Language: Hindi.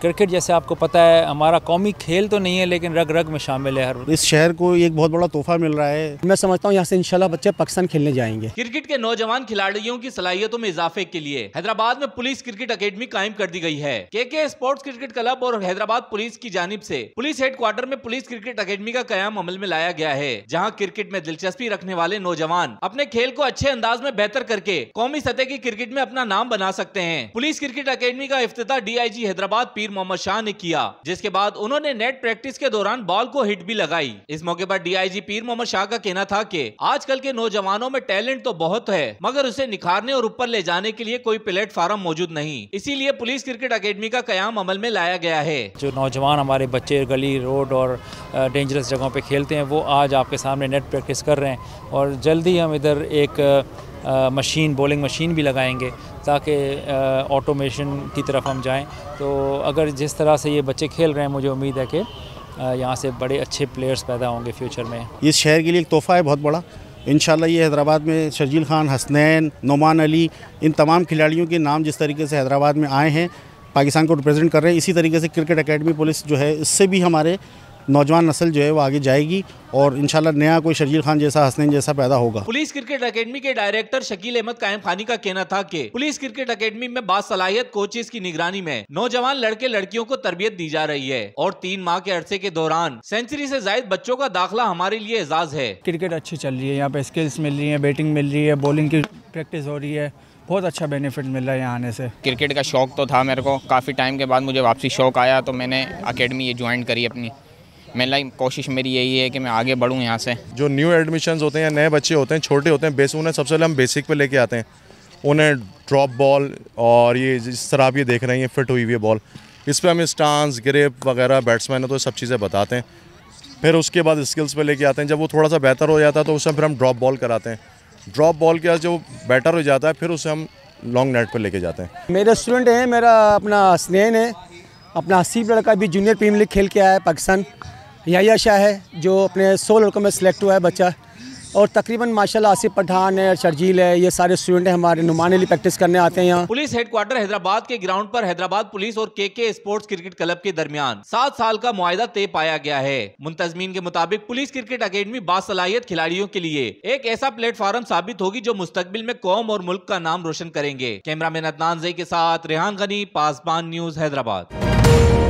क्रिकेट जैसे आपको पता है हमारा कौमी खेल तो नहीं है लेकिन रग रग में शामिल है हर इस शहर को एक बहुत बड़ा तोहफा मिल रहा है मैं समझता हूँ यहाँ से इंशाल्लाह बच्चे पाकिस्तान खेलने जाएंगे क्रिकेट के नौजवान खिलाड़ियों की सलाहियतों में इजाफे के लिए हैदराबाद में पुलिस क्रिकेट अकेडमी कायम कर दी गई है के के स्पोर्ट्स क्रिकेट क्लब और हैदराबाद पुलिस की जानब ऐसी पुलिस हेडक्वार्टर में पुलिस क्रिकेट अकेडमी का क्याम अमल में लाया गया है जहाँ क्रिकेट में दिलचस्पी रखने वाले नौजवान अपने खेल को अच्छे अंदाज में बेहतर करके कौमी सतह की क्रिकेट में अपना नाम बना सकते हैं पुलिस क्रिकेट अकेडमी का अफ्तः डी हैदराबाद पीर आमिर मोहम्मद शाह ने किया जिसके बाद उन्होंने नेट प्रैक्टिस के दौरान बॉल को हिट भी लगाई इस मौके पर डीआईजी पीर मोहम्मद शाह का कहना था कि आजकल के नौजवानों में टैलेंट तो बहुत है मगर उसे निखारने और ऊपर ले जाने के लिए कोई प्लेटफॉर्म मौजूद नहीं इसीलिए पुलिस क्रिकेट अकेडमी का क्याम अमल में लाया गया है जो नौजवान हमारे बच्चे गली रोड और डेंजरस जगहों पर खेलते हैं वो आज आपके सामने नेट प्रैक्टिस कर रहे हैं और जल्दी हम इधर एक मशीन बॉलिंग मशीन भी लगाएंगे ताकि ऑटोमेशन की तरफ हम जाएं तो अगर जिस तरह से ये बच्चे खेल रहे हैं मुझे उम्मीद है कि यहाँ से बड़े अच्छे प्लेयर्स पैदा होंगे फ्यूचर में इस शहर के लिए एक तोहफ़ा है बहुत बड़ा इन ये हैदराबाद में शर्जील खान हसनैन नुमान अली इन तमाम खिलाड़ियों के नाम जिस तरीके से हैदराबाद में आए हैं पाकिस्तान को रिप्रेजेंट कर रहे हैं इसी तरीके से क्रिकेट एकेडमी पुलिस जो है इससे भी हमारे नौजवान नस्ल जो है वो आगे जाएगी और इन नया कोई शर्जील खान जैसा हसनैन जैसा पैदा होगा पुलिस क्रिकेट अकेडमी के डायरेक्टर शकील अहमद कायम खानी का कहना था कि पुलिस क्रिकेट अकेडमी में बासलाहियत कोचेज की निगरानी में नौजवान लड़के लड़कियों को तरबियत दी जा रही है और तीन माह के अरसे के दौरान सेंचुरी ऐसी से जायद बच्चों का दाखिला हमारे लिए एजाज है क्रिकेट अच्छी चल रही है यहाँ पे स्किल्स मिल रही है बैटिंग मिल रही है बॉलिंग की प्रैक्टिस हो रही है बहुत अच्छा बेनिफिट मिल रहा है यहाँ आने से क्रिकेट का शौक तो था मेरे को काफ़ी टाइम के बाद मुझे वापसी शौक आया तो मैंने अकेडमी ये ज्वाइन करी अपनी मेरा कोशिश मेरी यही है कि मैं आगे बढ़ूँ यहाँ से जो न्यू एडमिशन होते हैं नए बच्चे होते हैं छोटे होते हैं बेस उन्हें सबसे पहले हम बेसिक पर लेके आते हैं उन्हें ड्रॉप बॉल और ये जिस तरह आप ये देख रहे हैं फिट हुई हुई बॉल इस पर हम स्टांस ग्रेप वगैरह बैट्समैन है तो सब चीज़ें बताते हैं फिर उसके बाद स्किल्स पे लेके आते हैं जब वो थोड़ा सा बेहतर हो जाता है तो उसमें फिर हम ड्रॉप बॉल कराते हैं ड्रॉप बॉल के बाद जो बेटर हो जाता है फिर उसे हम लॉन्ग नेट पर लेके जाते हैं मेरे स्टूडेंट हैं मेरा अपना स्नैन है अपना हसीब लड़का भी जूनियर प्रीमियर लीग खेल के आया है पाकिस्तान यही शाह है जो अपने सौ लड़कों में सेलेक्ट हुआ है बच्चा और तकरीबन माशाल्लाह आसिफ पठान है शर्जील है ये सारे स्टूडेंट हैं हमारे नुमाने लिए प्रैक्टिस करने आते हैं यहाँ पुलिस हेडक्वार्टर हैदराबाद के ग्राउंड पर हैदराबाद पुलिस और के के स्पोर्ट्स क्रिकेट क्लब के दरमियान सात साल का मुआदा तय पाया गया है मुंतजमीन के मुताबिक पुलिस क्रिकेट अकेडमी बासलाहियत खिलाड़ियों के लिए एक ऐसा प्लेटफॉर्म साबित होगी जो मुस्तबिल में कौम और मुल्क का नाम रोशन करेंगे कैमरा मैन अदनान जई के साथ रेहान गनी पासबान न्यूज हैदराबाद